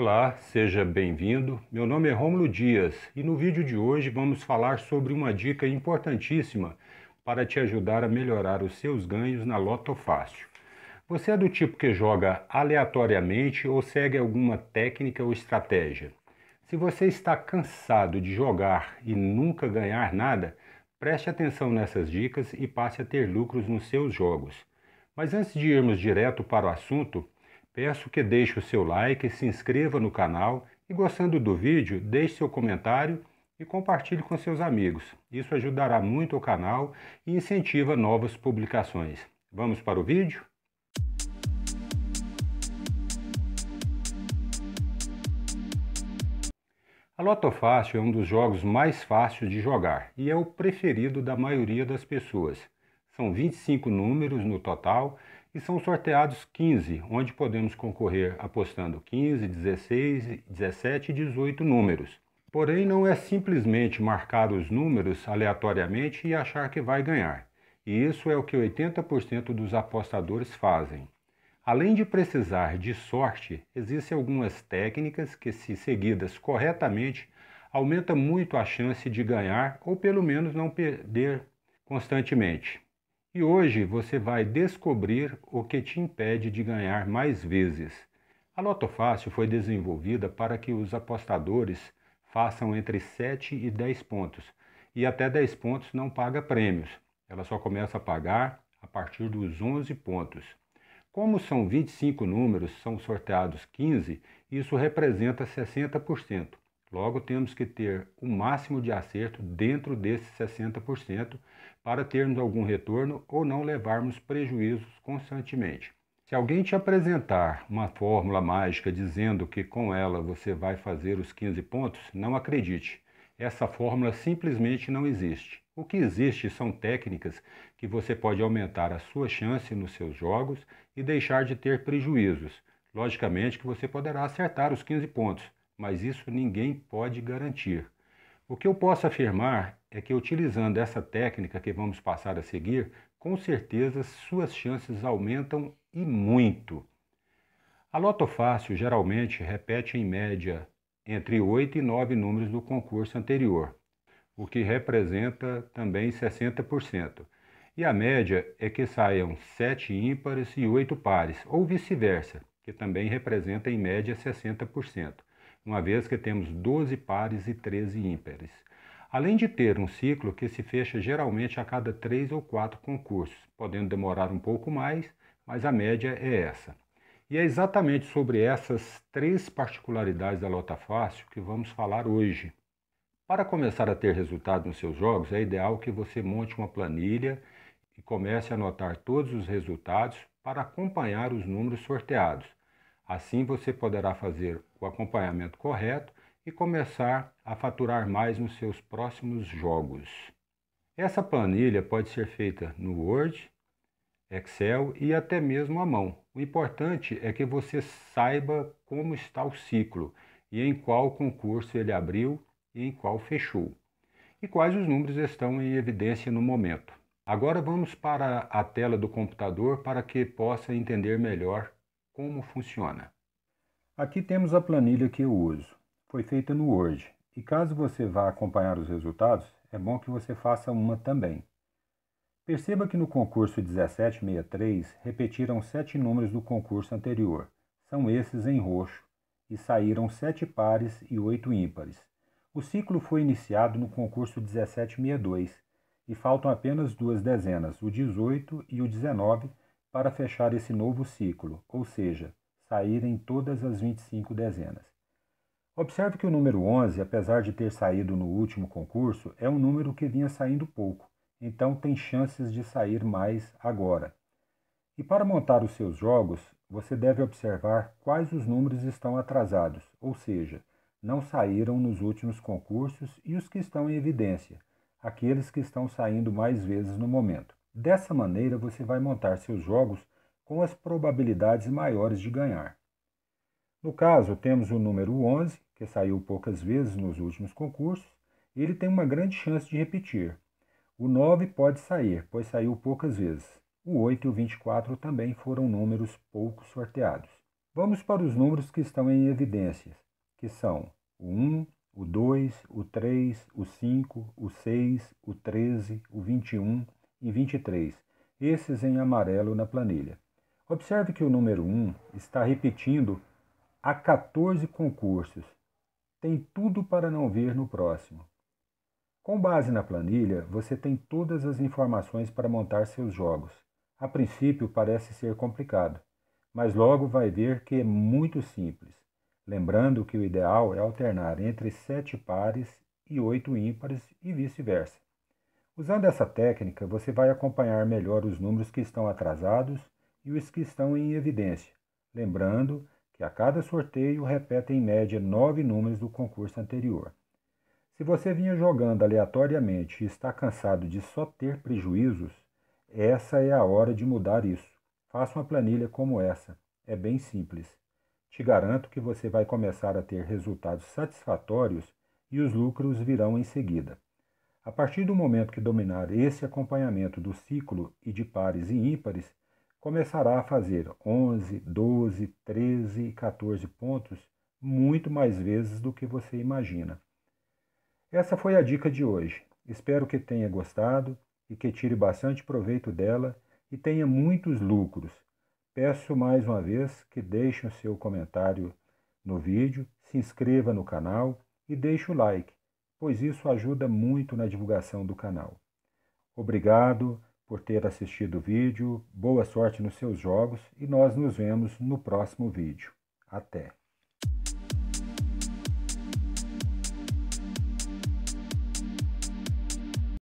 Olá, seja bem-vindo. Meu nome é Rômulo Dias e no vídeo de hoje vamos falar sobre uma dica importantíssima para te ajudar a melhorar os seus ganhos na Loto Fácil. Você é do tipo que joga aleatoriamente ou segue alguma técnica ou estratégia? Se você está cansado de jogar e nunca ganhar nada, preste atenção nessas dicas e passe a ter lucros nos seus jogos. Mas antes de irmos direto para o assunto, Peço que deixe o seu like, se inscreva no canal e gostando do vídeo, deixe seu comentário e compartilhe com seus amigos. Isso ajudará muito o canal e incentiva novas publicações. Vamos para o vídeo? A lotofácil Fácil é um dos jogos mais fáceis de jogar e é o preferido da maioria das pessoas. São 25 números no total e são sorteados 15, onde podemos concorrer apostando 15, 16, 17 e 18 números. Porém, não é simplesmente marcar os números aleatoriamente e achar que vai ganhar. E isso é o que 80% dos apostadores fazem. Além de precisar de sorte, existem algumas técnicas que, se seguidas corretamente, aumenta muito a chance de ganhar ou pelo menos não perder constantemente. E hoje você vai descobrir o que te impede de ganhar mais vezes. A Loto Fácil foi desenvolvida para que os apostadores façam entre 7 e 10 pontos, e até 10 pontos não paga prêmios. Ela só começa a pagar a partir dos 11 pontos. Como são 25 números, são sorteados 15, isso representa 60%. Logo, temos que ter o máximo de acerto dentro desses 60% para termos algum retorno ou não levarmos prejuízos constantemente. Se alguém te apresentar uma fórmula mágica dizendo que com ela você vai fazer os 15 pontos, não acredite. Essa fórmula simplesmente não existe. O que existe são técnicas que você pode aumentar a sua chance nos seus jogos e deixar de ter prejuízos. Logicamente que você poderá acertar os 15 pontos, mas isso ninguém pode garantir. O que eu posso afirmar é que utilizando essa técnica que vamos passar a seguir, com certeza suas chances aumentam e muito. A Loto Fácil geralmente repete em média entre 8 e 9 números do concurso anterior, o que representa também 60%. E a média é que saiam 7 ímpares e 8 pares, ou vice-versa, que também representa em média 60% uma vez que temos 12 pares e 13 ímpares. Além de ter um ciclo que se fecha geralmente a cada 3 ou 4 concursos, podendo demorar um pouco mais, mas a média é essa. E é exatamente sobre essas três particularidades da Lota Fácil que vamos falar hoje. Para começar a ter resultado nos seus jogos, é ideal que você monte uma planilha e comece a anotar todos os resultados para acompanhar os números sorteados Assim você poderá fazer o acompanhamento correto e começar a faturar mais nos seus próximos jogos. Essa planilha pode ser feita no Word, Excel e até mesmo à mão. O importante é que você saiba como está o ciclo e em qual concurso ele abriu e em qual fechou, e quais os números estão em evidência no momento. Agora vamos para a tela do computador para que possa entender melhor como funciona. Aqui temos a planilha que eu uso. Foi feita no Word e caso você vá acompanhar os resultados, é bom que você faça uma também. Perceba que no concurso 1763 repetiram sete números do concurso anterior. São esses em roxo e saíram sete pares e oito ímpares. O ciclo foi iniciado no concurso 1762 e faltam apenas duas dezenas, o 18 e o 19, para fechar esse novo ciclo, ou seja, saírem todas as 25 dezenas. Observe que o número 11, apesar de ter saído no último concurso, é um número que vinha saindo pouco, então tem chances de sair mais agora. E para montar os seus jogos, você deve observar quais os números estão atrasados, ou seja, não saíram nos últimos concursos e os que estão em evidência, aqueles que estão saindo mais vezes no momento. Dessa maneira, você vai montar seus jogos com as probabilidades maiores de ganhar. No caso, temos o número 11, que saiu poucas vezes nos últimos concursos, e ele tem uma grande chance de repetir. O 9 pode sair, pois saiu poucas vezes. O 8 e o 24 também foram números pouco sorteados. Vamos para os números que estão em evidência, que são o 1, o 2, o 3, o 5, o 6, o 13, o 21, e 23, esses em amarelo na planilha. Observe que o número 1 está repetindo a 14 concursos. Tem tudo para não ver no próximo. Com base na planilha, você tem todas as informações para montar seus jogos. A princípio parece ser complicado, mas logo vai ver que é muito simples. Lembrando que o ideal é alternar entre sete pares e oito ímpares e vice-versa. Usando essa técnica, você vai acompanhar melhor os números que estão atrasados e os que estão em evidência, lembrando que a cada sorteio repete em média nove números do concurso anterior. Se você vinha jogando aleatoriamente e está cansado de só ter prejuízos, essa é a hora de mudar isso. Faça uma planilha como essa. É bem simples. Te garanto que você vai começar a ter resultados satisfatórios e os lucros virão em seguida. A partir do momento que dominar esse acompanhamento do ciclo e de pares e ímpares, começará a fazer 11, 12, 13 e 14 pontos muito mais vezes do que você imagina. Essa foi a dica de hoje. Espero que tenha gostado e que tire bastante proveito dela e tenha muitos lucros. Peço mais uma vez que deixe o seu comentário no vídeo, se inscreva no canal e deixe o like pois isso ajuda muito na divulgação do canal. Obrigado por ter assistido o vídeo, boa sorte nos seus jogos e nós nos vemos no próximo vídeo. Até!